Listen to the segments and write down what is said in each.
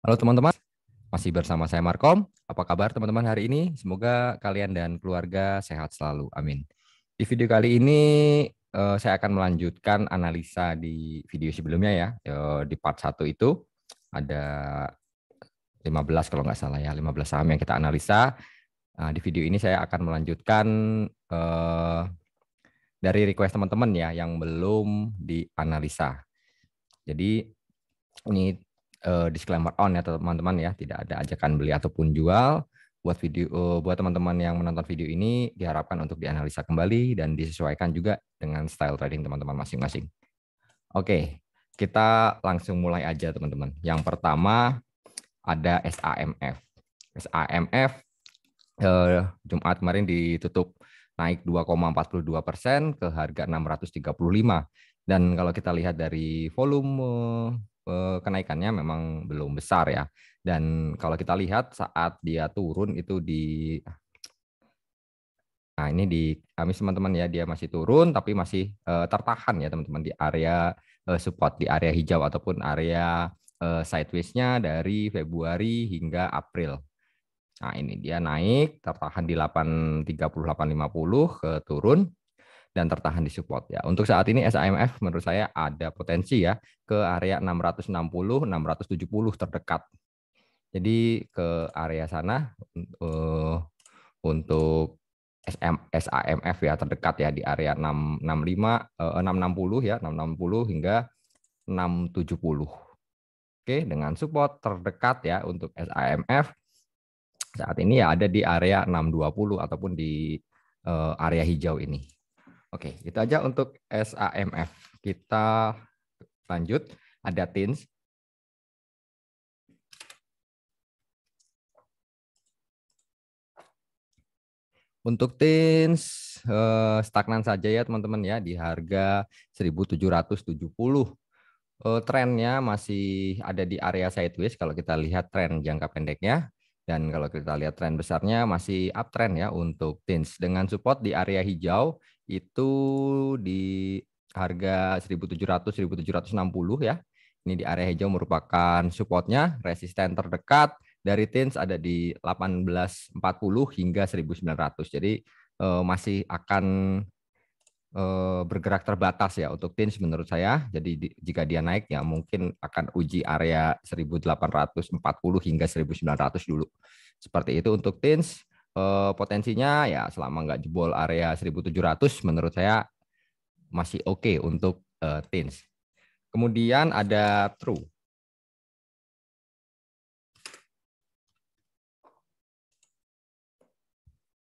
Halo teman-teman, masih bersama saya Markom. Apa kabar teman-teman hari ini? Semoga kalian dan keluarga sehat selalu. Amin. Di video kali ini eh, saya akan melanjutkan analisa di video sebelumnya ya. Eh, di part 1 itu ada 15 kalau nggak salah ya, 15 saham yang kita analisa. Nah, di video ini saya akan melanjutkan eh, dari request teman-teman ya yang belum dianalisa. Jadi ini uh, disclaimer on ya teman-teman ya, tidak ada ajakan beli ataupun jual. Buat video uh, buat teman-teman yang menonton video ini diharapkan untuk dianalisa kembali dan disesuaikan juga dengan style trading teman-teman masing-masing. Oke, kita langsung mulai aja teman-teman. Yang pertama ada SAMF. SAMF uh, eh, Jumat kemarin ditutup naik 2,42 persen ke harga 635. Dan kalau kita lihat dari volume Eh, kenaikannya memang belum besar ya. Dan kalau kita lihat saat dia turun itu di Nah, ini di kami ah, teman-teman ya dia masih turun tapi masih uh, tertahan ya teman-teman di area uh, support di area hijau ataupun area uh, sideways-nya dari Februari hingga April. Nah, ini dia naik tertahan di 838.50 ke turun dan tertahan di support ya. Untuk saat ini SIMF menurut saya ada potensi ya ke area 660 670 terdekat. Jadi ke area sana uh, untuk SM, SIMF ya terdekat ya di area 665 uh, 660 ya 660 hingga 670. Oke, dengan support terdekat ya untuk SIMF saat ini ya ada di area 620 ataupun di eh, area hijau ini. Oke, itu aja untuk SAMF. Kita lanjut ada TINS. Untuk TINS eh, stagnan saja ya teman-teman ya di harga 1770. Eh, Trendnya masih ada di area sideways kalau kita lihat tren jangka pendeknya dan kalau kita lihat tren besarnya masih uptrend ya untuk TINS dengan support di area hijau itu di harga 1700 1760 ya. Ini di area hijau merupakan supportnya, resisten terdekat dari tins ada di 1840 hingga 1900. Jadi eh, masih akan eh, bergerak terbatas ya untuk tins menurut saya. Jadi di, jika dia naik ya mungkin akan uji area 1840 hingga 1900 dulu. Seperti itu untuk tins. Eh, potensinya ya selama nggak jebol area 1700 menurut saya masih oke okay untuk uh, teens. Kemudian ada true.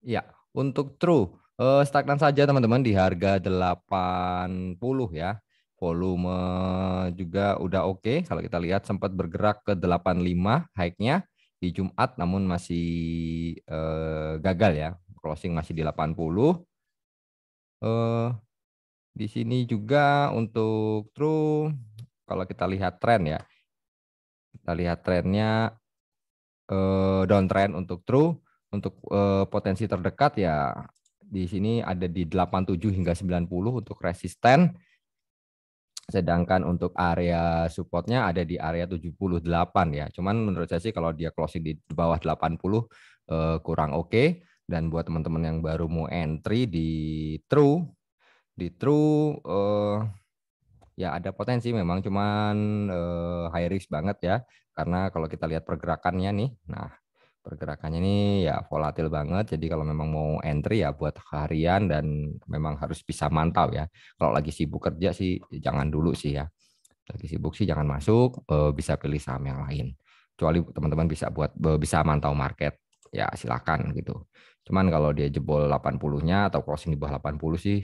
Ya, untuk true uh, stagnan saja teman-teman di harga 80 ya. Volume juga udah oke okay. kalau kita lihat sempat bergerak ke 85 high-nya di Jumat namun masih eh, gagal ya. Closing masih di 80. Eh, di sini juga untuk true kalau kita lihat tren ya. Kita lihat trennya eh, downtrend untuk true untuk eh, potensi terdekat ya di sini ada di 87 hingga 90 untuk resisten Sedangkan untuk area supportnya ada di area 78 ya. Cuman menurut saya sih kalau dia closing di bawah 80 eh, kurang oke. Okay. Dan buat teman-teman yang baru mau entry di true, di true eh, ya ada potensi memang cuman eh, high risk banget ya. Karena kalau kita lihat pergerakannya nih, nah pergerakannya ini ya volatil banget. Jadi kalau memang mau entry ya buat harian dan memang harus bisa mantau ya. Kalau lagi sibuk kerja sih jangan dulu sih ya. Lagi sibuk sih jangan masuk, eh, bisa pilih saham yang lain. Kecuali teman-teman bisa buat eh, bisa mantau market ya silakan gitu. Cuman kalau dia jebol 80-nya atau crossing di bawah 80 sih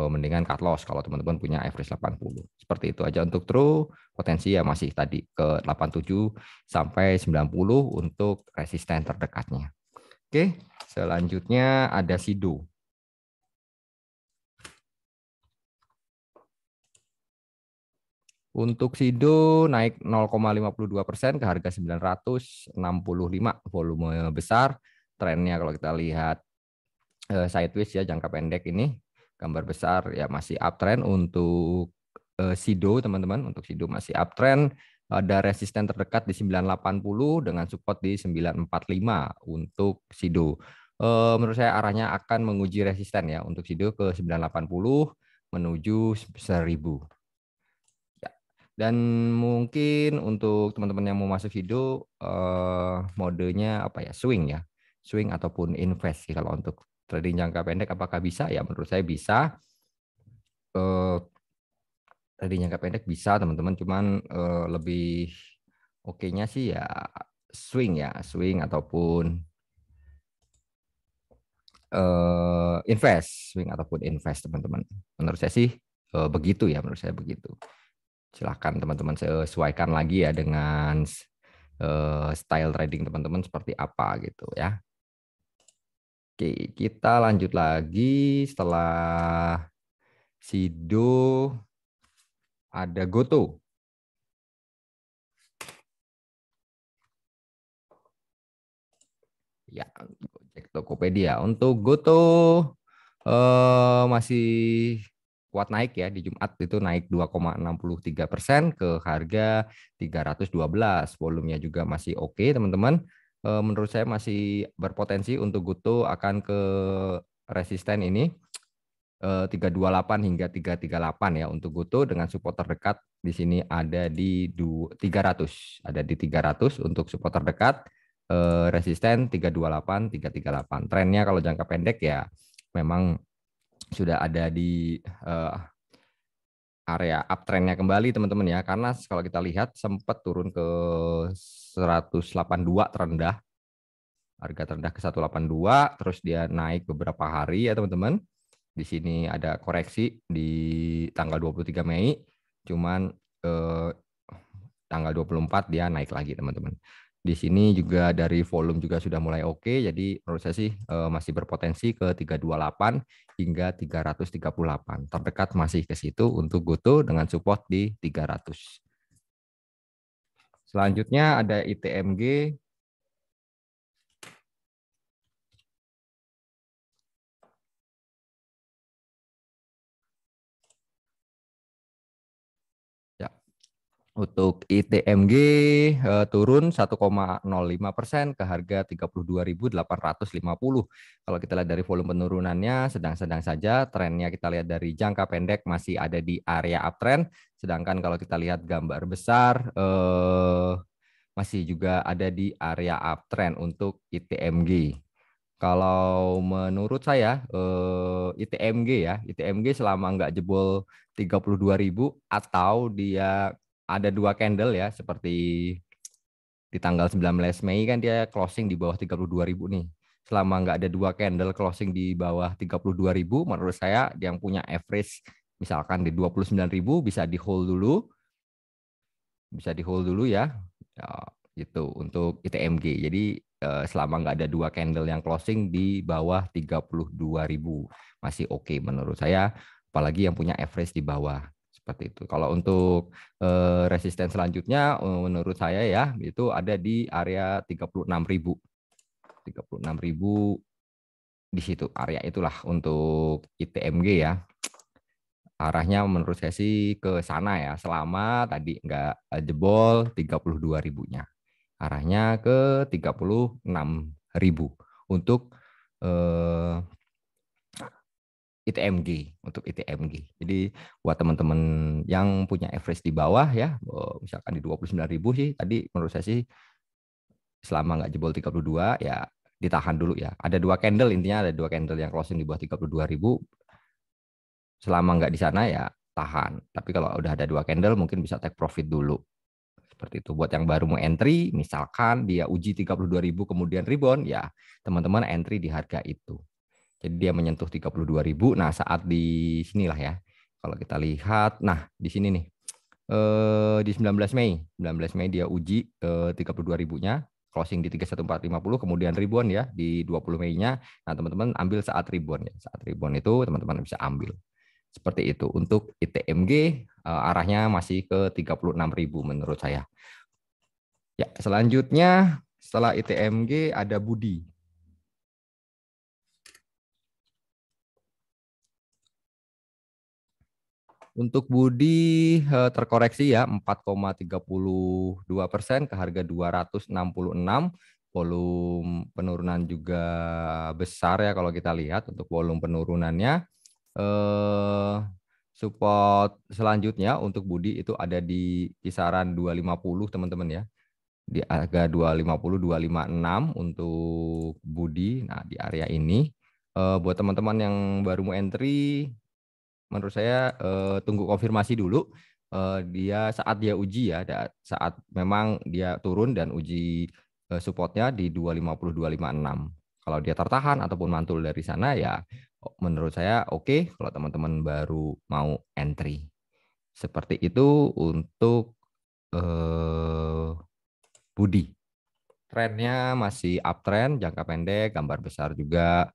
Eh, mendingan cut loss kalau teman-teman punya average 80. Seperti itu aja untuk true, potensi ya masih tadi ke 87 sampai 90 untuk resisten terdekatnya. Oke, selanjutnya ada Sido. Untuk Sido naik 0,52 persen ke harga 965 volume besar. Trennya kalau kita lihat eh, sideways ya jangka pendek ini gambar besar ya masih uptrend untuk uh, Sido teman-teman untuk Sido masih uptrend ada resisten terdekat di 980 dengan support di 945 untuk Sido. Uh, menurut saya arahnya akan menguji resisten ya untuk Sido ke 980 menuju 1000. Ya. Dan mungkin untuk teman-teman yang mau masuk Sido uh, modenya apa ya swing ya swing ataupun invest sih kalau untuk trading jangka pendek apakah bisa? Ya menurut saya bisa. Eh, trading jangka pendek bisa teman-teman, cuman eh, lebih oke-nya sih ya swing ya, swing ataupun eh, invest, swing ataupun invest teman-teman. Menurut saya sih eh, begitu ya, menurut saya begitu. Silahkan teman-teman sesuaikan lagi ya dengan eh, style trading teman-teman seperti apa gitu ya. Oke, kita lanjut lagi setelah Sido ada Goto. Ya, cek Tokopedia. Untuk Goto eh, masih kuat naik ya di Jumat itu naik 2,63 persen ke harga 312. Volumenya juga masih oke okay, teman-teman uh, menurut saya masih berpotensi untuk Guto akan ke resisten ini uh, eh, 328 hingga 338 ya untuk Guto dengan support terdekat di sini ada di 300 ada di 300 untuk support terdekat uh, eh, resisten 328 338 trennya kalau jangka pendek ya memang sudah ada di uh, area uptrendnya kembali teman-teman ya karena kalau kita lihat sempat turun ke 182 terendah harga terendah ke 182 terus dia naik beberapa hari ya teman-teman di sini ada koreksi di tanggal 23 Mei cuman eh, tanggal 24 dia naik lagi teman-teman di sini juga dari volume juga sudah mulai oke okay, jadi menurut saya sih eh, masih berpotensi ke 328 hingga 338 terdekat masih ke situ untuk goto dengan support di 300 selanjutnya ada ITMG Untuk ITMG uh, eh, turun 1,05 persen ke harga 32.850. Kalau kita lihat dari volume penurunannya sedang-sedang saja, trennya kita lihat dari jangka pendek masih ada di area uptrend. Sedangkan kalau kita lihat gambar besar uh, masih juga ada di area uptrend untuk ITMG. Kalau menurut saya uh, eh, ITMG ya, ITMG selama nggak jebol 32.000 atau dia ada dua candle ya seperti di tanggal 19 Mei kan dia closing di bawah 32.000 nih. Selama nggak ada dua candle closing di bawah 32.000 menurut saya yang punya average misalkan di 29.000 bisa di hold dulu. Bisa di hold dulu ya. ya itu untuk ITMG. Jadi eh, selama nggak ada dua candle yang closing di bawah 32.000 masih oke okay menurut saya apalagi yang punya average di bawah seperti itu. Kalau untuk eh, resisten selanjutnya eh, menurut saya ya itu ada di area 36.000. 36.000 di situ area itulah untuk ITMG ya. Arahnya menurut saya sih ke sana ya selama tadi nggak eh, jebol 32.000nya Arahnya ke 36.000 untuk eh, ITMG untuk ITMG. Jadi buat teman-teman yang punya average di bawah ya, misalkan di 29.000 sih tadi menurut saya sih selama nggak jebol 32 ya ditahan dulu ya. Ada dua candle intinya ada dua candle yang closing di bawah 32.000 selama nggak di sana ya tahan. Tapi kalau udah ada dua candle mungkin bisa take profit dulu. Seperti itu buat yang baru mau entry, misalkan dia uji 32.000 kemudian rebound ya, teman-teman entry di harga itu. Jadi dia menyentuh ribu. Nah, saat di sinilah ya. Kalau kita lihat, nah di sini nih. Eh, di 19 Mei, 19 Mei dia uji eh, 32.000-nya closing di 31450 kemudian ribuan ya di 20 Mei-nya. Nah, teman-teman ambil saat ribuan ya. Saat ribuan itu teman-teman bisa ambil. Seperti itu. Untuk ITMG eh, arahnya masih ke ribu menurut saya. Ya, selanjutnya setelah ITMG ada Budi. Untuk Budi eh, terkoreksi ya 4,32 persen ke harga 266 volume penurunan juga besar ya kalau kita lihat untuk volume penurunannya eh, support selanjutnya untuk Budi itu ada di kisaran 250 teman-teman ya di harga 250 256 untuk Budi nah di area ini eh, buat teman-teman yang baru mau entry menurut saya uh, tunggu konfirmasi dulu uh, dia saat dia uji ya saat memang dia turun dan uji uh, supportnya di 250 256 kalau dia tertahan ataupun mantul dari sana ya menurut saya oke okay, kalau teman-teman baru mau entry seperti itu untuk uh, Budi trennya masih uptrend jangka pendek gambar besar juga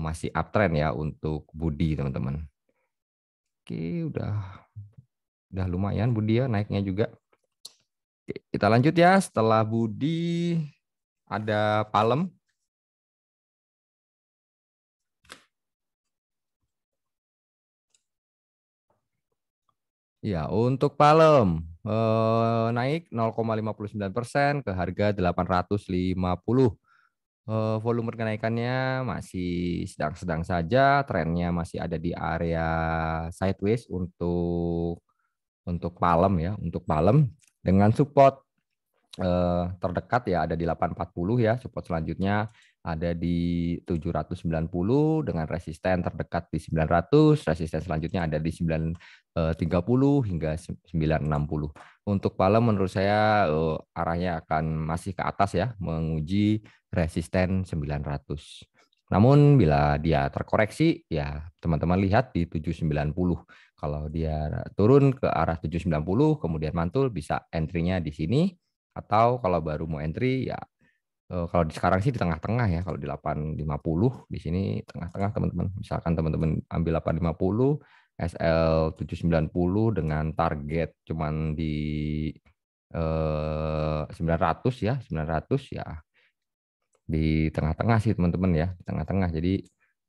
masih uptrend ya untuk Budi teman-teman Oke, udah udah lumayan Budi ya naiknya juga. Oke, kita lanjut ya. Setelah Budi ada Palem. Ya, untuk Palem eh, naik 0,59 ke harga 850. Eh, volume kenaikannya masih sedang-sedang saja, trennya masih ada di area sideways untuk untuk palem ya, untuk palem dengan support eh, terdekat ya ada di 840 ya, support selanjutnya ada di 790 dengan resisten terdekat di 900, resisten selanjutnya ada di 930 eh, hingga 960. Untuk Palem menurut saya eh, arahnya akan masih ke atas ya, menguji resisten 900. Namun bila dia terkoreksi ya teman-teman lihat di 790. Kalau dia turun ke arah 790 kemudian mantul bisa entry-nya di sini atau kalau baru mau entry ya Eh, kalau di sekarang sih di tengah-tengah ya kalau di 850 di sini tengah-tengah teman-teman misalkan teman-teman ambil 850 SL 790 dengan target cuman di eh, 900 ya 900 ya di tengah-tengah sih teman-teman ya di tengah-tengah jadi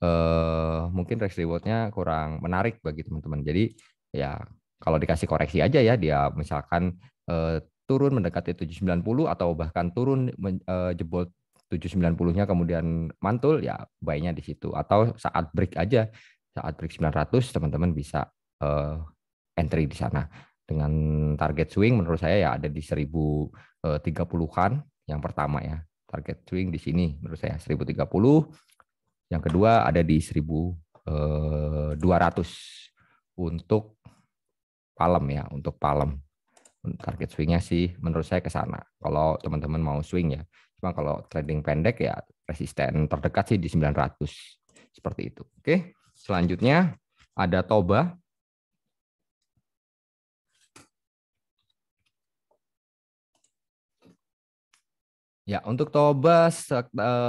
eh, mungkin risk rewardnya kurang menarik bagi teman-teman jadi ya kalau dikasih koreksi aja ya dia misalkan eh, turun mendekati 790 atau bahkan turun eh, jebol 790-nya kemudian mantul ya baiknya di situ atau saat break aja saat break 900 teman-teman bisa eh, entry di sana dengan target swing menurut saya ya ada di 1030-an eh, yang pertama ya target swing di sini menurut saya 1030 yang kedua ada di 1200 untuk palem ya untuk palem target swingnya sih menurut saya ke sana. Kalau teman-teman mau swing ya. Cuma kalau trading pendek ya resisten terdekat sih di 900 seperti itu. Oke, selanjutnya ada Toba. Ya, untuk Toba eh,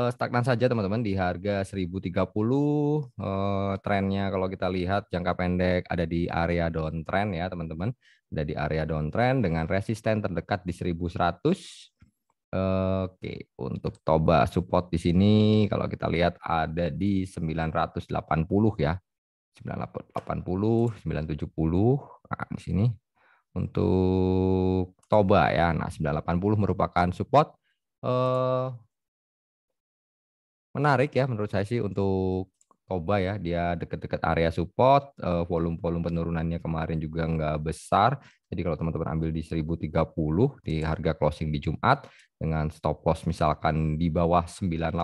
stagnan saja teman-teman di harga 1030 eh, trennya kalau kita lihat jangka pendek ada di area downtrend ya teman-teman. Ada di area downtrend dengan resisten terdekat di 1100. Oke, untuk Toba support di sini kalau kita lihat ada di 980 ya. 980, 970. Nah, di sini untuk Toba ya. Nah, 980 merupakan support eh, menarik ya menurut saya sih untuk Toba ya dia deket-deket area support eh, volume-volume penurunannya kemarin juga nggak besar jadi kalau teman-teman ambil di 1030 di harga closing di Jumat dengan stop loss misalkan di bawah 980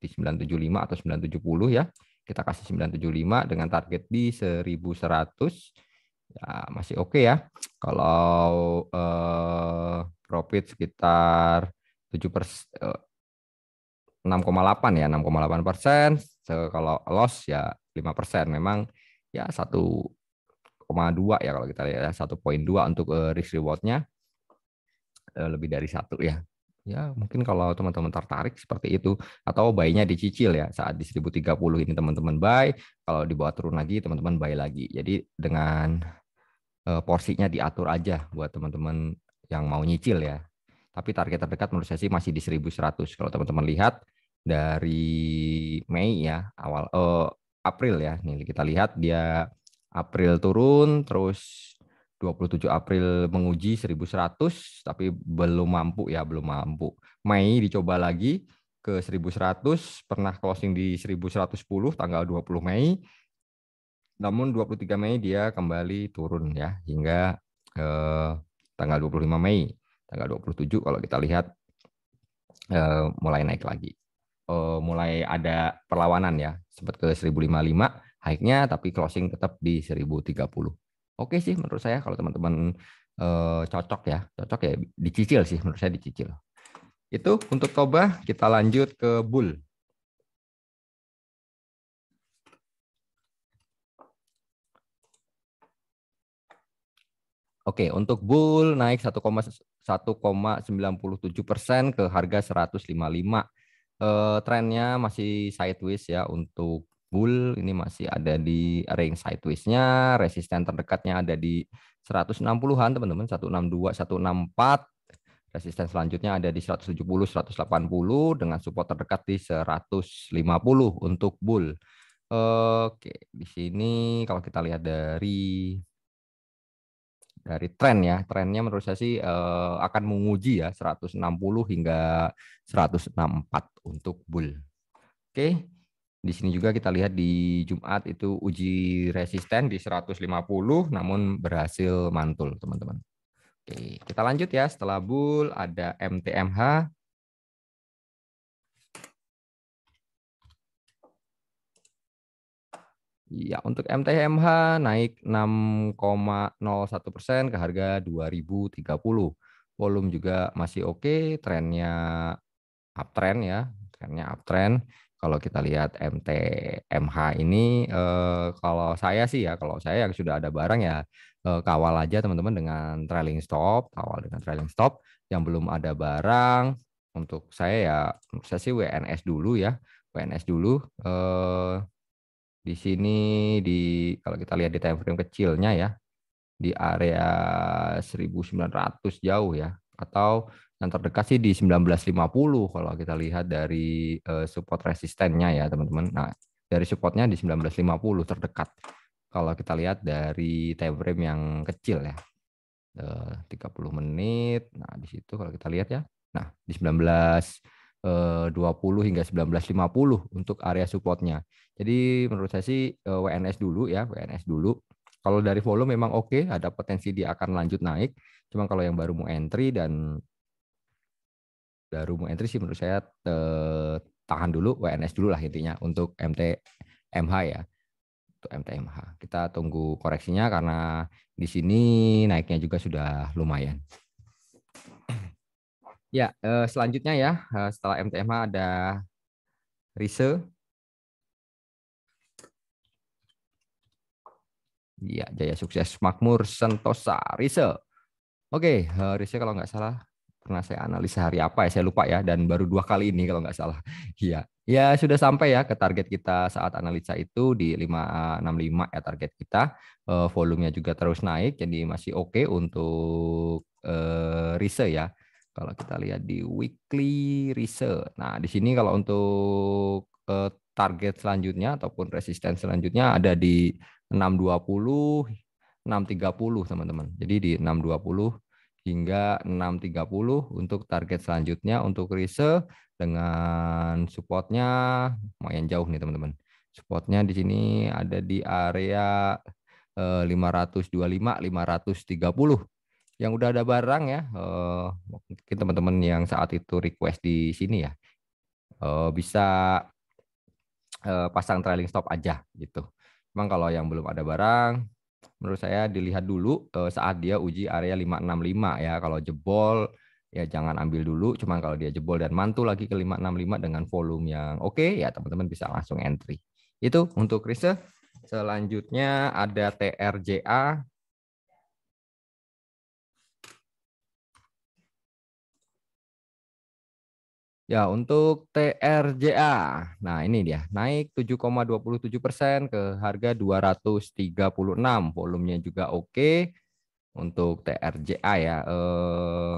di 975 atau 970 ya kita kasih 975 dengan target di 1100 ya masih oke okay ya. Kalau eh, profit sekitar 7 eh, ya, persen, 6,8 ya 6,8 persen. Kalau loss ya 5 persen. Memang ya 1,2 ya kalau kita lihat ya dua untuk eh, risk rewardnya eh, lebih dari satu ya. Ya mungkin kalau teman-teman tertarik seperti itu atau bayinya dicicil ya saat di 1030 ini teman-teman buy, kalau dibuat turun lagi teman-teman buy lagi. Jadi dengan porsinya diatur aja buat teman-teman yang mau nyicil ya tapi target terdekat menurut saya sih masih di 1100. Kalau teman-teman lihat dari Mei ya, awal uh, April ya. Nih kita lihat dia April turun terus 27 April menguji 1100 tapi belum mampu ya, belum mampu. Mei dicoba lagi ke 1100, pernah closing di 1110 tanggal 20 Mei. Namun 23 Mei dia kembali turun ya hingga eh, tanggal 25 Mei Tanggal 27 kalau kita lihat eh, mulai naik lagi. Eh, mulai ada perlawanan ya, sempat ke 1055 high-nya tapi closing tetap di 1030. Oke sih menurut saya kalau teman-teman eh, cocok ya, cocok ya dicicil sih menurut saya dicicil. Itu untuk Toba, kita lanjut ke Bull. Oke, untuk bull naik 1,97 persen ke harga 155. Eh, trennya masih sideways ya untuk bull ini masih ada di range sideways-nya, resisten terdekatnya ada di 160-an teman-teman, 162, 164. Resisten selanjutnya ada di 170, 180 dengan support terdekat di 150 untuk bull. Oke, di sini kalau kita lihat dari dari tren ya. Trennya menurut saya sih uh, akan menguji ya 160 hingga 164 untuk bull. Oke. Di sini juga kita lihat di Jumat itu uji resisten di 150 namun berhasil mantul, teman-teman. Oke, kita lanjut ya. Setelah bull ada MTMH Ya, untuk MTMH naik 6,01 persen ke harga 2030. Volume juga masih oke, okay, trennya uptrend ya, trennya uptrend. Kalau kita lihat MTMH ini, eh, kalau saya sih ya, kalau saya yang sudah ada barang ya eh, kawal aja teman-teman dengan trailing stop, kawal dengan trailing stop. Yang belum ada barang, untuk saya ya, saya sih WNS dulu ya, WNS dulu. Eh, di sini di kalau kita lihat di time frame kecilnya ya di area 1900 jauh ya atau yang terdekat sih di 1950 kalau kita lihat dari eh, support resistennya ya teman-teman. Nah, dari supportnya di 1950 terdekat. Kalau kita lihat dari time frame yang kecil ya. 30 eh, menit. Nah, di situ kalau kita lihat ya. Nah, di 19 20 eh, hingga 1950 untuk area supportnya. Jadi menurut saya sih eh, WNS dulu ya, WNS dulu. Kalau dari volume memang oke, okay, ada potensi dia akan lanjut naik. Cuma kalau yang baru mau entry dan baru mau entry sih menurut saya eh, tahan dulu WNS dulu lah intinya untuk MTMH ya. Untuk MTMH. Kita tunggu koreksinya karena di sini naiknya juga sudah lumayan. Ya, eh, selanjutnya ya, eh, setelah MTMA ada Rise. Ya, jaya sukses makmur sentosa Rise. Oke, eh, Rise kalau nggak salah pernah saya analisa hari apa ya saya lupa ya dan baru dua kali ini kalau nggak salah iya ya sudah sampai ya ke target kita saat analisa itu di 565 ya target kita volume volumenya juga terus naik jadi masih oke okay untuk uh, rise ya kalau kita lihat di weekly research. Nah, di sini kalau untuk eh, target selanjutnya ataupun resisten selanjutnya ada di 620, 630 teman-teman. Jadi di 620 hingga 630 untuk target selanjutnya untuk RISE dengan supportnya lumayan jauh nih teman-teman. Supportnya di sini ada di area 525 eh, 530 yang udah ada barang ya, eh, mungkin teman-teman yang saat itu request di sini ya, uh, bisa uh, pasang trailing stop aja gitu. Memang kalau yang belum ada barang, menurut saya dilihat dulu uh, saat dia uji area 565 ya. Kalau jebol ya jangan ambil dulu, cuman kalau dia jebol dan mantul lagi ke 565 dengan volume yang oke okay, ya teman-teman bisa langsung entry. Itu untuk riset. Selanjutnya ada TRJA Ya, untuk TRJA. Nah, ini dia. Naik 7,27 persen ke harga 236. Volumenya juga oke untuk TRJA ya. Eh,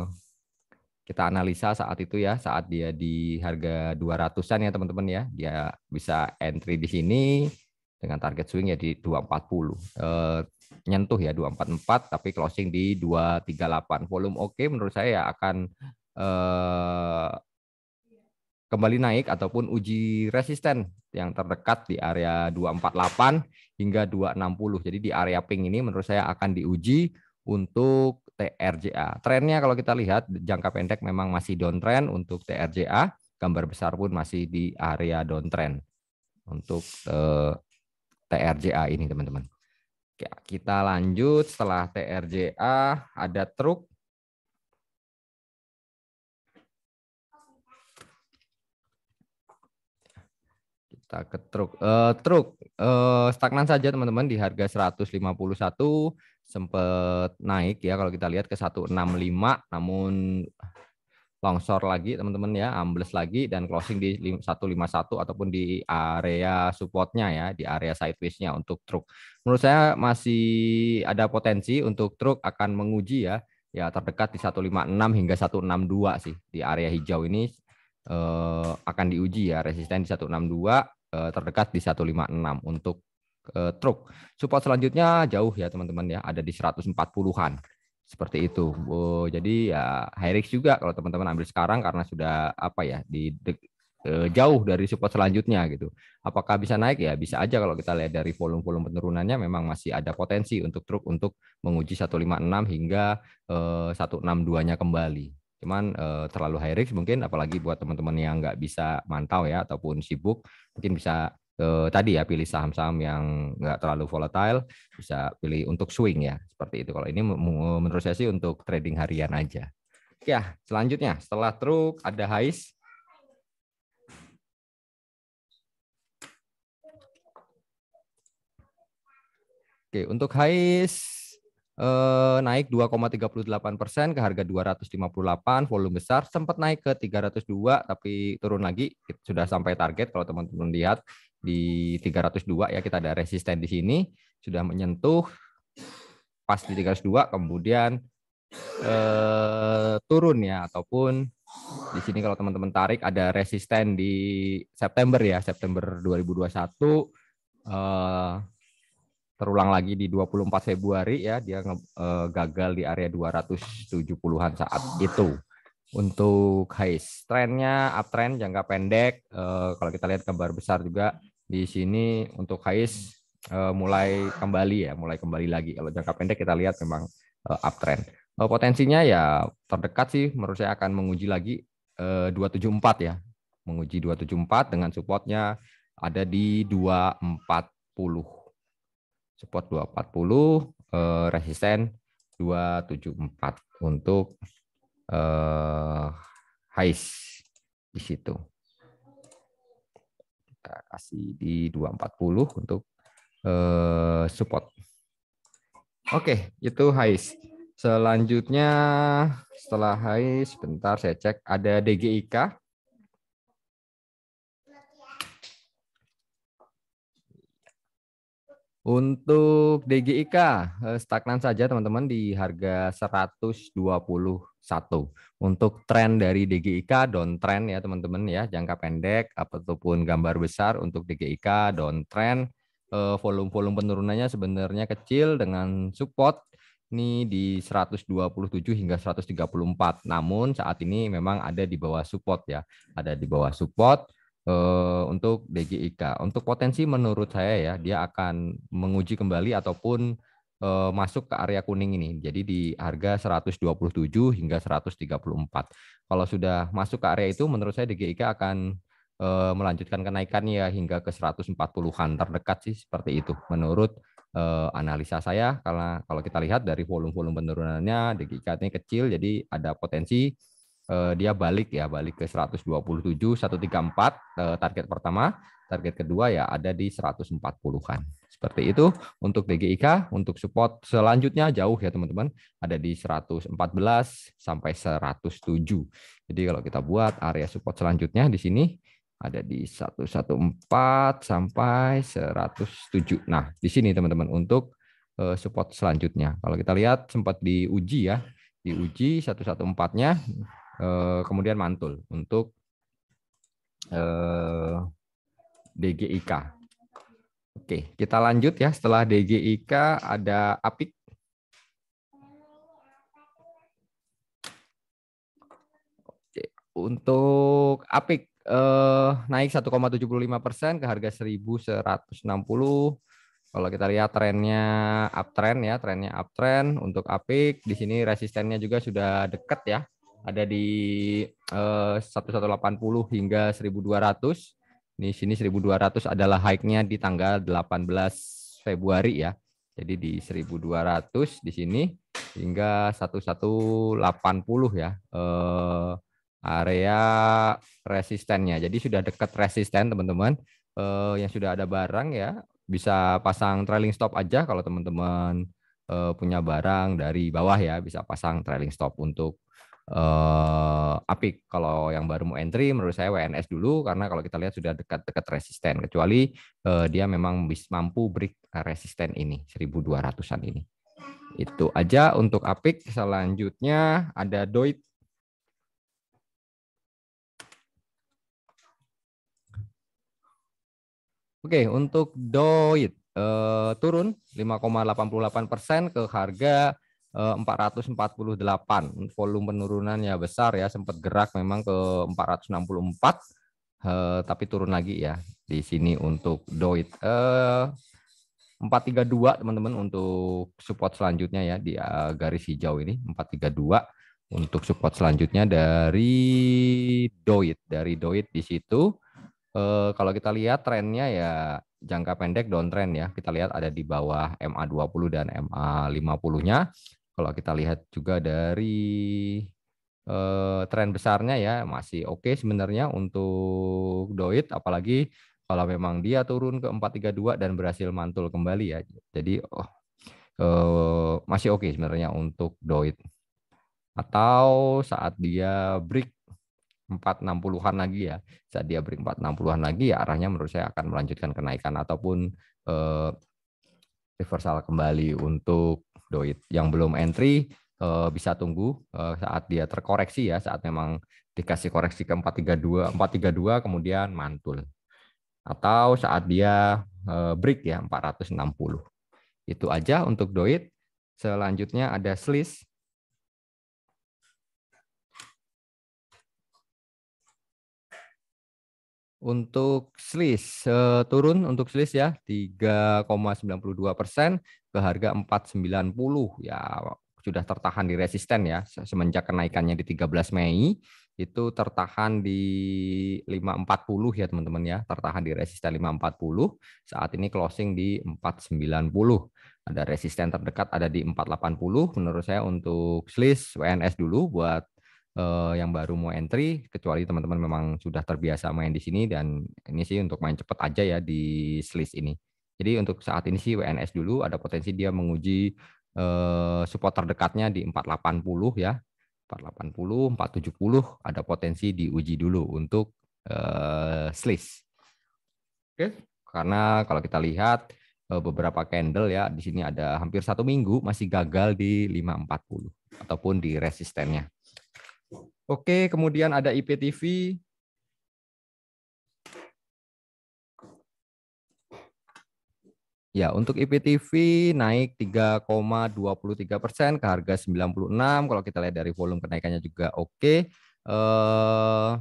kita analisa saat itu ya, saat dia di harga 200-an ya teman-teman ya. Dia bisa entry di sini dengan target swing ya di 240. Eh, nyentuh ya 244 tapi closing di 238. Volume oke menurut saya ya akan eh, kembali naik ataupun uji resisten yang terdekat di area 248 hingga 260. Jadi di area pink ini menurut saya akan diuji untuk TRJA. Trennya kalau kita lihat jangka pendek memang masih downtrend untuk TRJA, gambar besar pun masih di area downtrend untuk eh, TRJA ini teman-teman. Kita lanjut setelah TRJA ada truk Stuck truk. Uh, truk uh, stagnan saja teman-teman di harga 151 sempat naik ya kalau kita lihat ke 165 namun longsor lagi teman-teman ya, ambles lagi dan closing di 151 ataupun di area supportnya ya, di area sidewaysnya untuk truk. Menurut saya masih ada potensi untuk truk akan menguji ya, ya terdekat di 156 hingga 162 sih di area hijau ini eh, akan diuji ya resisten di 162 Eh, terdekat di 156 untuk eh, truk. Support selanjutnya jauh ya teman-teman ya, ada di 140-an. Seperti itu. Oh, jadi ya high risk juga kalau teman-teman ambil sekarang karena sudah apa ya di de, eh, jauh dari support selanjutnya gitu. Apakah bisa naik ya? Bisa aja kalau kita lihat dari volume-volume penurunannya memang masih ada potensi untuk truk untuk menguji 156 hingga eh, 162-nya kembali. Cuman terlalu high risk mungkin apalagi buat teman-teman yang nggak bisa mantau ya ataupun sibuk mungkin bisa eh, tadi ya pilih saham-saham yang nggak terlalu volatile, bisa pilih untuk swing ya seperti itu. Kalau ini menurut saya sih untuk trading harian aja. Ya, selanjutnya setelah truk ada hais. Oke, untuk hais eh, naik 2,38 persen ke harga 258 volume besar sempat naik ke 302 tapi turun lagi sudah sampai target kalau teman-teman lihat di 302 ya kita ada resisten di sini sudah menyentuh pas di 302 kemudian eh, turun ya ataupun di sini kalau teman-teman tarik ada resisten di September ya September 2021 eh, terulang lagi di 24 Februari ya dia uh, gagal di area 270-an saat itu. Untuk high trennya uptrend jangka pendek uh, kalau kita lihat gambar besar juga di sini untuk highs uh, eh, mulai kembali ya, mulai kembali lagi. Kalau jangka pendek kita lihat memang uh, uptrend. Uh, potensinya ya terdekat sih menurut saya akan menguji lagi uh, 274 ya. Menguji 274 dengan supportnya ada di 240 support 240, eh, resisten 274 untuk eh, highs di situ. Kita kasih di 240 untuk eh, support. Oke, itu highs. Selanjutnya setelah highs, sebentar saya cek ada DGIK Untuk DGIK eh, stagnan saja teman-teman di harga 121. Untuk tren dari DGIK downtrend ya teman-teman ya jangka pendek ataupun gambar besar untuk DGIK downtrend eh, volume-volume penurunannya sebenarnya kecil dengan support ini di 127 hingga 134. Namun saat ini memang ada di bawah support ya. Ada di bawah support uh, untuk DGIK. Untuk potensi menurut saya ya dia akan menguji kembali ataupun uh, masuk ke area kuning ini. Jadi di harga 127 hingga 134. Kalau sudah masuk ke area itu menurut saya DGIK akan uh, melanjutkan kenaikannya hingga ke 140-an terdekat sih seperti itu menurut analisa saya karena kalau kita lihat dari volume-volume penurunannya DGIK ini kecil jadi ada potensi eh, dia balik ya, balik ke 127 134 eh, target pertama, target kedua ya ada di 140-an. Seperti itu untuk DGIK, untuk support selanjutnya jauh ya teman-teman, ada di 114 sampai 107. Jadi kalau kita buat area support selanjutnya di sini ada di 114 sampai 107. Nah, di sini teman-teman untuk eh, support selanjutnya. Kalau kita lihat sempat diuji ya, diuji 114-nya Eh, kemudian mantul untuk eh, DGIK. Oke, kita lanjut ya. Setelah DGIK ada APIK. Oke, untuk APIK eh, naik 1,75 persen ke harga 1.160. Kalau kita lihat trennya uptrend ya, trennya uptrend untuk APIK di sini resistennya juga sudah dekat ya ada di eh, uh, 1180 hingga 1200. Di sini 1200 adalah high-nya di tanggal 18 Februari ya. Jadi di 1200 di sini hingga 1180 ya. Eh, area resistennya. Jadi sudah dekat resisten teman-teman. Uh, yang sudah ada barang ya bisa pasang trailing stop aja kalau teman-teman uh, punya barang dari bawah ya bisa pasang trailing stop untuk uh, eh, apik. Kalau yang baru mau entry, menurut saya WNS dulu karena kalau kita lihat sudah dekat-dekat resisten. Kecuali uh, dia memang bisa mampu break resisten ini 1200-an ini. Itu aja untuk apik. Selanjutnya ada Doit. Oke, untuk Doit eh, turun 5,88 persen ke harga 448 eh, volume penurunan penurunannya besar ya sempat gerak memang ke 464 eh, tapi turun lagi ya di sini untuk Doit 432 eh, teman-teman untuk support selanjutnya ya di garis hijau ini 432 untuk support selanjutnya dari Doit dari Doit di situ kalau kita lihat trennya ya jangka pendek downtrend ya. Kita lihat ada di bawah MA20 dan MA50-nya. Kalau kita lihat juga dari eh, tren besarnya ya masih oke okay sebenarnya untuk Doit apalagi kalau memang dia turun ke 432 dan berhasil mantul kembali ya. Jadi oh, eh, masih oke okay sebenarnya untuk Doit. Atau saat dia break 460-an lagi ya. Saat dia break 460-an lagi ya arahnya menurut saya akan melanjutkan kenaikan ataupun eh, reversal kembali untuk doit. Yang belum entry eh, bisa tunggu eh, saat dia terkoreksi ya, saat memang dikasih koreksi ke 432, 432 kemudian mantul. Atau saat dia eh, break ya 460. Itu aja untuk doit. Selanjutnya ada slice Untuk slis turun untuk selis ya 3,92 persen ke harga 490 ya sudah tertahan di resisten ya semenjak kenaikannya di 13 Mei itu tertahan di 540 ya teman-teman ya tertahan di resisten 540 saat ini closing di 490 ada resisten terdekat ada di 480 menurut saya untuk slice WNS dulu buat eh, yang baru mau entry kecuali teman-teman memang sudah terbiasa main di sini dan ini sih untuk main cepat aja ya di slice ini jadi untuk saat ini sih WNS dulu ada potensi dia menguji eh, support terdekatnya di 480 ya. 480, 470 ada potensi diuji dulu untuk eh, slice. Oke, okay. karena kalau kita lihat eh, beberapa candle ya di sini ada hampir satu minggu masih gagal di 540 ataupun di resistennya. Oke, kemudian ada IPTV Ya, untuk IPTV e naik 3,23 persen ke harga 96. Kalau kita lihat dari volume kenaikannya juga oke. Okay. Uh, eh,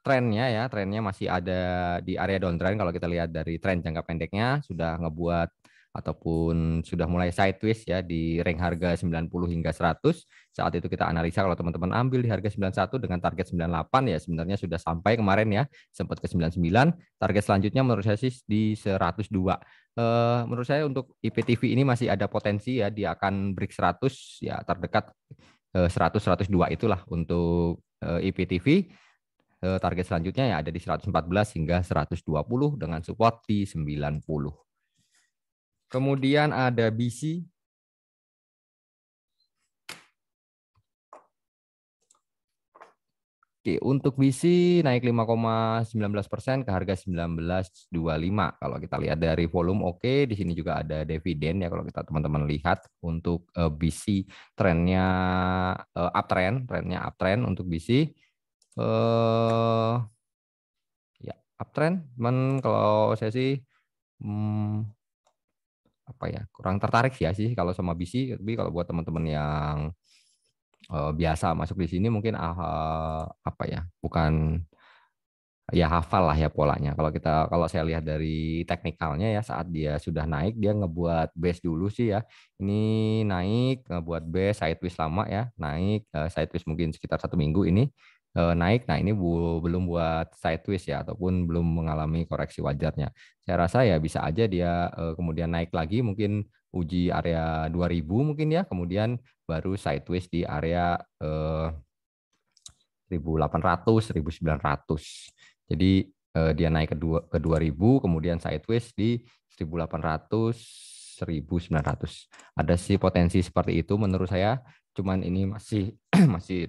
trennya ya, trennya masih ada di area downtrend. Kalau kita lihat dari tren jangka pendeknya, sudah ngebuat ataupun sudah mulai sideways ya di range harga 90 hingga 100. Saat itu kita analisa kalau teman-teman ambil di harga 91 dengan target 98 ya sebenarnya sudah sampai kemarin ya sempat ke 99. Target selanjutnya menurut saya sih di 102. dua. Eh, menurut saya untuk IPTV ini masih ada potensi ya dia akan break 100 ya terdekat 100 eh, 102 itulah untuk eh, IPTV target selanjutnya ya ada di 114 hingga 120 dengan support di 90. Kemudian ada BC. Oke, untuk BC naik 5,19 persen ke harga 19,25. Kalau kita lihat dari volume, oke, di sini juga ada dividen ya. Kalau kita teman-teman lihat untuk eh, BC trennya eh, uptrend, trennya uptrend untuk BC. Eh, ya uptrend, cuman kalau saya sih hmm, apa ya kurang tertarik ya sih kalau sama BC tapi kalau buat teman-teman yang uh, biasa masuk di sini mungkin uh, apa ya bukan ya hafal lah ya polanya. Kalau kita kalau saya lihat dari teknikalnya ya saat dia sudah naik dia ngebuat base dulu sih ya. Ini naik ngebuat base sideways lama ya, naik uh, sideways mungkin sekitar satu minggu ini Eh, naik. Nah, ini bu, belum buat sideways ya ataupun belum mengalami koreksi wajarnya. Saya rasa ya bisa aja dia eh, kemudian naik lagi mungkin uji area 2000 mungkin ya, kemudian baru sideways di area eh, 1800, 1900. Jadi eh, dia naik ke, dua, ke 2000, kemudian sideways di 1800, 1900. Ada sih potensi seperti itu menurut saya, cuman ini masih masih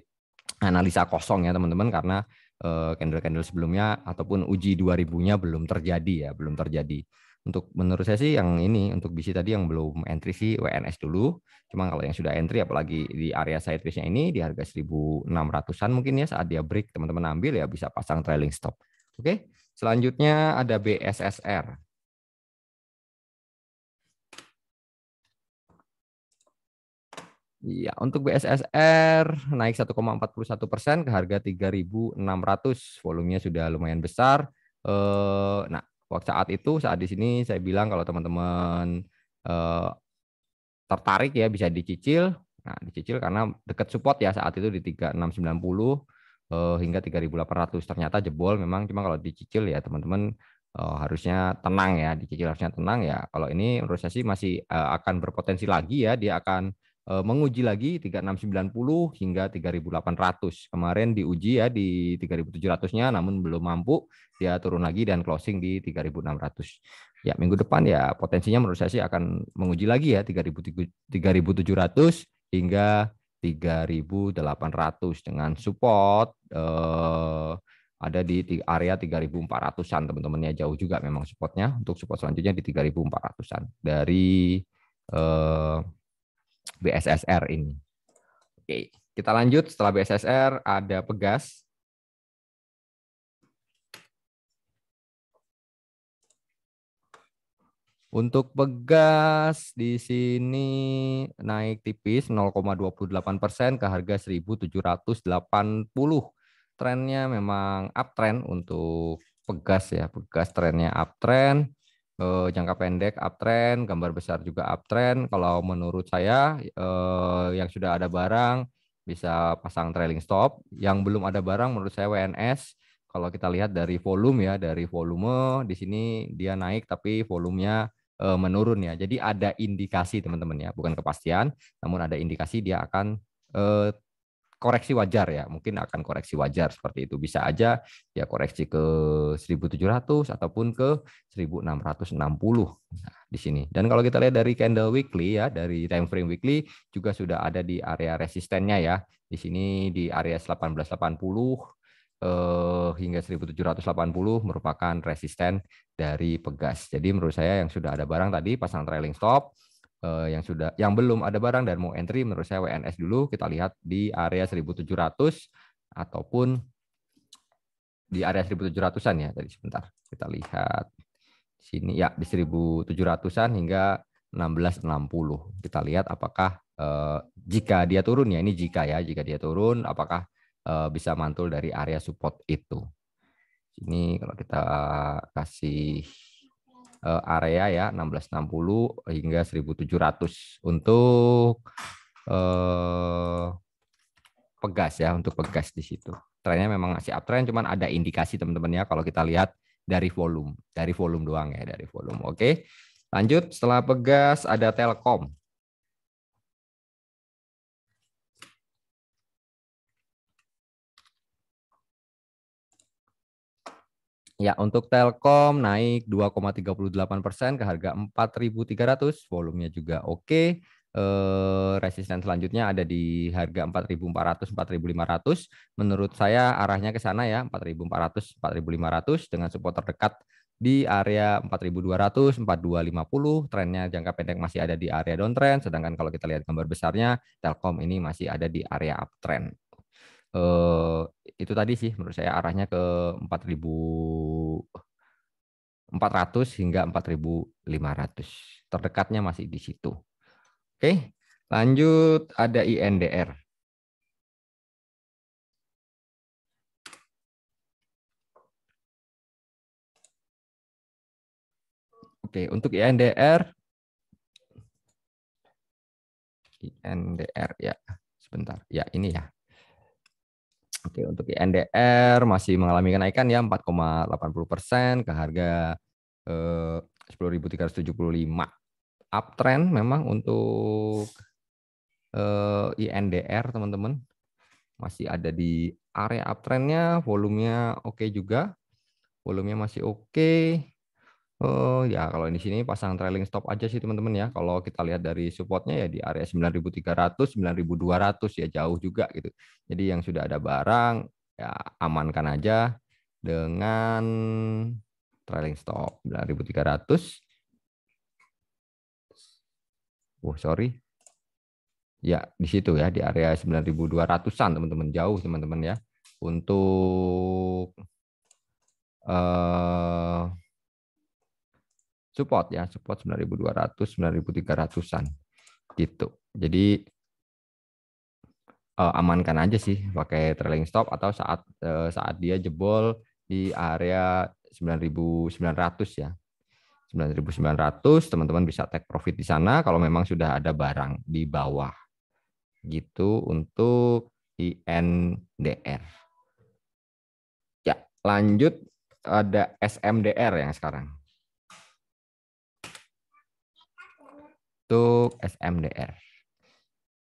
analisa kosong ya teman-teman karena eh, candle-candle uh, sebelumnya ataupun uji 2000-nya belum terjadi ya, belum terjadi. Untuk menurut saya sih yang ini untuk bisi tadi yang belum entry sih WNS dulu. Cuma kalau yang sudah entry apalagi di area sideways-nya ini di harga 1600-an mungkin ya saat dia break teman-teman ambil ya bisa pasang trailing stop. Oke. Selanjutnya ada BSSR. Iya, untuk BSSR naik 1,41 persen ke harga 3.600. Volumenya sudah lumayan besar. Eh, nah, waktu saat itu saat di sini saya bilang kalau teman-teman eh, tertarik ya bisa dicicil. Nah, dicicil karena dekat support ya saat itu di 3690 eh, hingga 3800 ternyata jebol memang cuma kalau dicicil ya teman-teman eh, harusnya tenang ya dicicil harusnya tenang ya kalau ini menurut masih eh, akan berpotensi lagi ya dia akan Eh, menguji lagi 3690 hingga 3800. Kemarin diuji ya di 3700-nya namun belum mampu dia turun lagi dan closing di 3600. Ya, minggu depan ya potensinya menurut saya sih akan menguji lagi ya 3700 hingga 3800 dengan support eh, ada di area 3400-an teman-teman ya jauh juga memang supportnya untuk support selanjutnya di 3400-an dari eh, BSSR ini. Oke, kita lanjut setelah BSSR ada pegas. Untuk pegas di sini naik tipis 0,28 persen ke harga 1.780. Trennya memang uptrend untuk pegas ya, pegas trennya uptrend eh, jangka pendek uptrend, gambar besar juga uptrend. Kalau menurut saya eh, yang sudah ada barang bisa pasang trailing stop. Yang belum ada barang menurut saya WNS. Kalau kita lihat dari volume ya, dari volume di sini dia naik tapi volumenya eh, menurun ya. Jadi ada indikasi teman-teman ya, bukan kepastian, namun ada indikasi dia akan eh, koreksi wajar ya, mungkin akan koreksi wajar seperti itu. Bisa aja ya koreksi ke 1700 ataupun ke 1660 nah, di sini. Dan kalau kita lihat dari candle weekly ya, dari time frame weekly juga sudah ada di area resistennya ya. Di sini di area 1880 eh, hingga 1780 merupakan resisten dari pegas. Jadi menurut saya yang sudah ada barang tadi pasang trailing stop uh, yang sudah yang belum ada barang dan mau entry menurut saya WNS dulu kita lihat di area 1700 ataupun di area 1700-an ya tadi sebentar kita lihat sini ya di 1700-an hingga 1660 kita lihat apakah uh, jika dia turun ya ini jika ya jika dia turun apakah uh, bisa mantul dari area support itu ini kalau kita kasih Eh, area ya 1660 hingga 1700 untuk eh, pegas ya untuk pegas di situ. Trennya memang masih uptrend cuman ada indikasi teman-teman ya kalau kita lihat dari volume, dari volume doang ya, dari volume. Oke. Lanjut setelah pegas ada Telkom. Ya, untuk Telkom naik 2,38 persen ke harga 4.300, volumenya juga oke. Eh, resisten selanjutnya ada di harga 4.400, 4.500. Menurut saya arahnya ke sana ya, 4.400, 4.500 dengan support terdekat di area 4.200, 4.250. Trennya jangka pendek masih ada di area downtrend, sedangkan kalau kita lihat gambar besarnya, Telkom ini masih ada di area uptrend eh, itu tadi sih menurut saya arahnya ke 4.400 hingga 4.500. Terdekatnya masih di situ. Oke, lanjut ada INDR. Oke, untuk INDR INDR ya. Sebentar. Ya, ini ya. Oke, untuk INDR masih mengalami kenaikan ya 4,80 persen ke harga eh, 10.375. Uptrend memang untuk eh, INDR teman-teman masih ada di area uptrendnya, volumenya oke okay juga, volumenya masih oke. Okay. Oh ya kalau di sini pasang trailing stop aja sih teman-teman ya. Kalau kita lihat dari supportnya ya di area 9.300, 9.200 ya jauh juga gitu. Jadi yang sudah ada barang ya amankan aja dengan trailing stop 9.300. Oh sorry. Ya di situ ya di area 9.200an teman-teman jauh teman-teman ya untuk eh uh, support ya, support 9200, 9300-an gitu. Jadi uh, amankan aja sih pakai trailing stop atau saat uh, saat dia jebol di area 9900 ya. 9900 teman-teman bisa take profit di sana kalau memang sudah ada barang di bawah. Gitu untuk INDR. Ya, lanjut ada SMDR yang sekarang. untuk SMDR.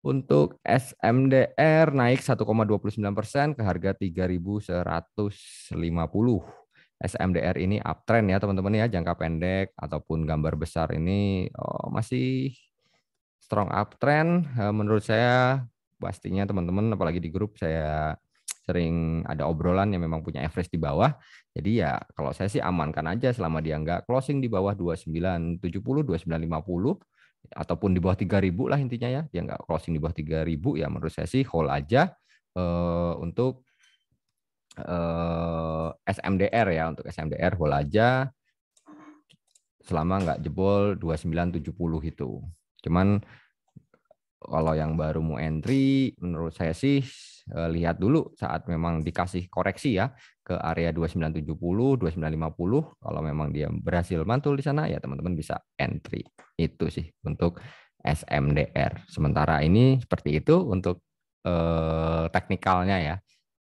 Untuk SMDR naik 1,29 persen ke harga 3.150. SMDR ini uptrend ya teman-teman ya jangka pendek ataupun gambar besar ini oh, masih strong uptrend. Eh, menurut saya pastinya teman-teman apalagi di grup saya sering ada obrolan yang memang punya average di bawah. Jadi ya kalau saya sih amankan aja selama dia nggak closing di bawah 2970, 2950 ataupun di bawah 3000 lah intinya ya. Dia nggak closing di bawah 3000 ya menurut saya sih hold aja eh, untuk eh, SMDR ya, untuk SMDR hold aja selama nggak jebol 2970 itu. Cuman kalau yang baru mau entry menurut saya sih eh, lihat dulu saat memang dikasih koreksi ya ke area 2970, 2950. Kalau memang dia berhasil mantul di sana, ya teman-teman bisa entry. Itu sih untuk SMDR. Sementara ini seperti itu untuk eh, teknikalnya ya.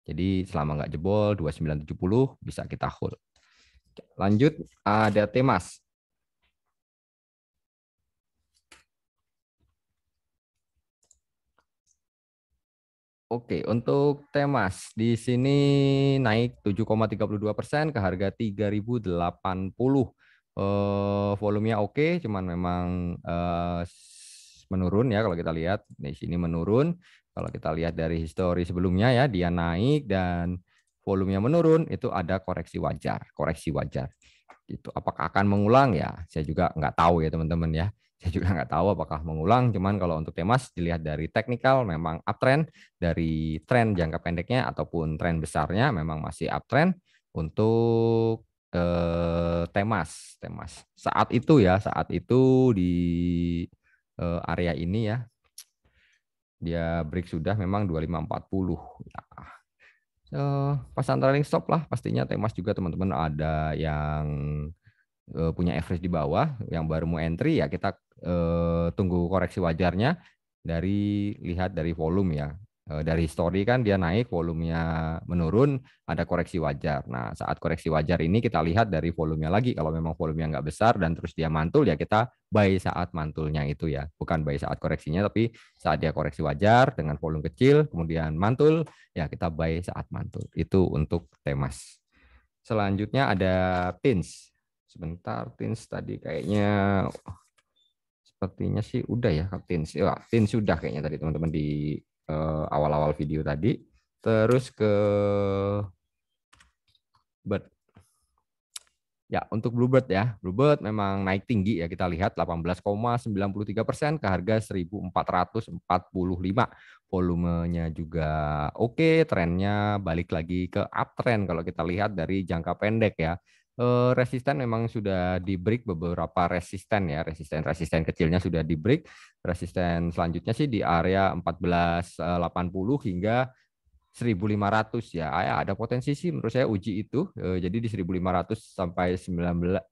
Jadi selama nggak jebol 2970 bisa kita hold. Lanjut ada Temas. Oke, untuk Temas di sini naik 7,32 persen ke harga 3.080. Uh, eh, volumenya oke, okay, cuman memang uh, menurun ya kalau kita lihat di sini menurun. Kalau kita lihat dari histori sebelumnya ya dia naik dan volumenya menurun itu ada koreksi wajar, koreksi wajar. itu Apakah akan mengulang ya? Saya juga nggak tahu ya teman-teman ya saya juga nggak tahu apakah mengulang, cuman kalau untuk Temas dilihat dari teknikal memang uptrend, dari tren jangka pendeknya ataupun tren besarnya memang masih uptrend untuk eh, Temas, Temas. Saat itu ya, saat itu di eh, area ini ya, dia break sudah memang 2540. Ya. Nah, so, pas antara link stop lah pastinya Temas juga teman-teman ada yang eh, punya average di bawah yang baru mau entry ya kita eh, tunggu koreksi wajarnya dari lihat dari volume ya. Eh, dari histori kan dia naik, volumenya menurun, ada koreksi wajar. Nah, saat koreksi wajar ini kita lihat dari volumenya lagi. Kalau memang volumenya nggak besar dan terus dia mantul, ya kita buy saat mantulnya itu ya. Bukan buy saat koreksinya, tapi saat dia koreksi wajar dengan volume kecil, kemudian mantul, ya kita buy saat mantul. Itu untuk temas. Selanjutnya ada pins. Sebentar, pins tadi kayaknya oh sepertinya sih udah ya Kapten. Ya, Kapten sudah kayaknya tadi teman-teman di eh, awal-awal video tadi. Terus ke bird. Ya, untuk Bluebird ya. Bluebird memang naik tinggi ya kita lihat 18,93 persen ke harga 1.445. Volumenya juga oke, okay, trennya balik lagi ke uptrend kalau kita lihat dari jangka pendek ya. Eh, resisten memang sudah di break beberapa resisten ya resisten resisten kecilnya sudah di break resisten selanjutnya sih di area 1480 eh, hingga 1500 ya. Ah, ya ada potensi sih menurut saya uji itu eh, jadi di 1500 sampai 1480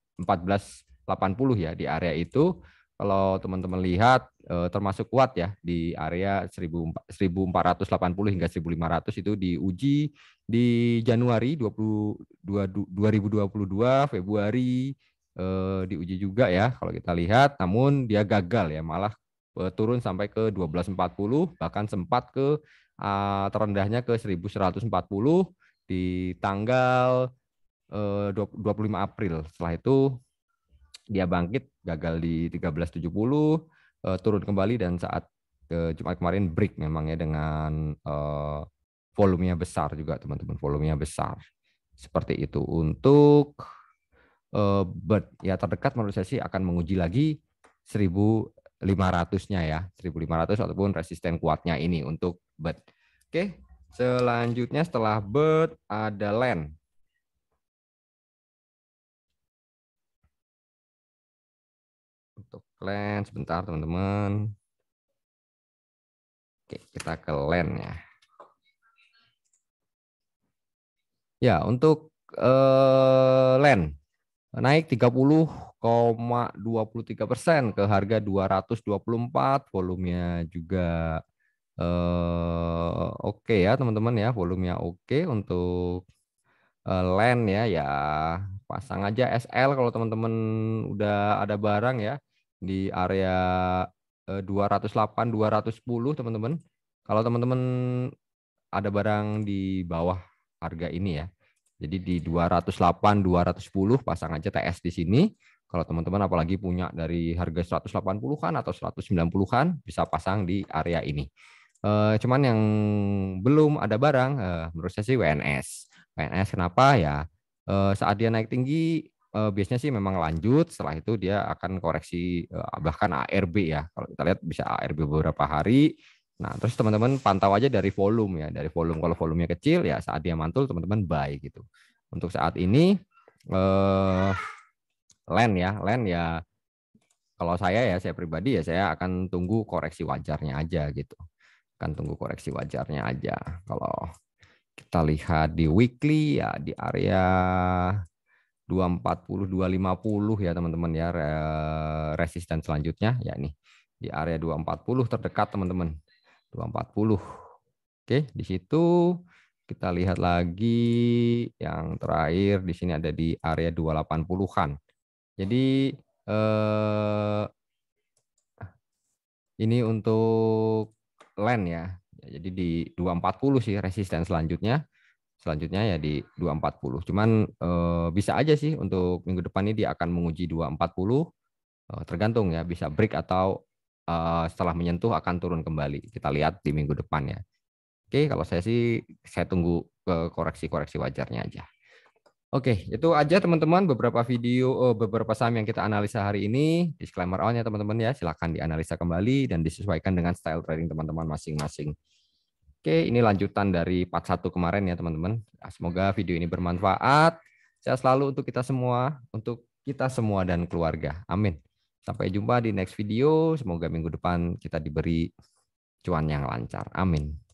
ya di area itu kalau teman-teman lihat eh, termasuk kuat ya di area 1480 hingga 1500 itu diuji di Januari 20, 2022 Februari eh, diuji juga ya kalau kita lihat namun dia gagal ya malah eh, turun sampai ke 1240 bahkan sempat ke eh, terendahnya ke 1140 di tanggal 25 eh, April. Setelah itu dia bangkit gagal di 1370 uh, eh, turun kembali dan saat ke eh, Jumat kemarin break memangnya dengan uh, volumenya besar juga teman-teman volumenya besar seperti itu untuk uh, but ya terdekat menurut saya sih akan menguji lagi 1500-nya ya 1500 ataupun resisten kuatnya ini untuk but oke okay. selanjutnya setelah bird ada land LAN sebentar teman-teman. Oke, kita ke len ya. Ya, untuk eh, len naik 30,23 persen ke harga 224, volumenya juga eh, oke okay ya teman-teman ya, volumenya oke okay untuk eh, land ya ya pasang aja SL kalau teman-teman udah ada barang ya di area 208 eh, 210 teman-teman. Kalau teman-teman ada barang di bawah harga ini ya. Jadi di 208 210 pasang aja TS di sini. Kalau teman-teman apalagi punya dari harga 180-an atau 190-an bisa pasang di area ini. E, cuman yang belum ada barang e, menurut saya sih WNS. WNS kenapa ya? E, saat dia naik tinggi eh, biasanya sih memang lanjut setelah itu dia akan koreksi eh, bahkan ARB ya kalau kita lihat bisa ARB beberapa hari Nah, terus teman-teman pantau aja dari volume ya, dari volume kalau volumenya kecil ya saat dia mantul teman-teman buy gitu. Untuk saat ini eh land ya, len ya kalau saya ya saya pribadi ya saya akan tunggu koreksi wajarnya aja gitu. Kan tunggu koreksi wajarnya aja. Kalau kita lihat di weekly ya di area 240 250 ya teman-teman ya eh, resisten selanjutnya ya ini di area 240 terdekat teman-teman 240 oke di situ kita lihat lagi yang terakhir di sini ada di area 280-an jadi eh, ini untuk land ya jadi di 240 sih resisten selanjutnya selanjutnya ya di 240. Cuman eh, bisa aja sih untuk minggu depan ini dia akan menguji 240 eh, tergantung ya bisa break atau eh, setelah menyentuh akan turun kembali. Kita lihat di minggu depan ya. Oke, kalau saya sih saya tunggu ke eh, koreksi-koreksi wajarnya aja. Oke, itu aja teman-teman beberapa video eh, beberapa saham yang kita analisa hari ini. Disclaimer awalnya teman-teman ya, silakan dianalisa kembali dan disesuaikan dengan style trading teman-teman masing-masing. Oke, ini lanjutan dari part 1 kemarin ya teman-teman. Ah, semoga video ini bermanfaat. Sehat selalu untuk kita semua, untuk kita semua dan keluarga. Amin. Sampai jumpa di next video. Semoga minggu depan kita diberi cuan yang lancar. Amin.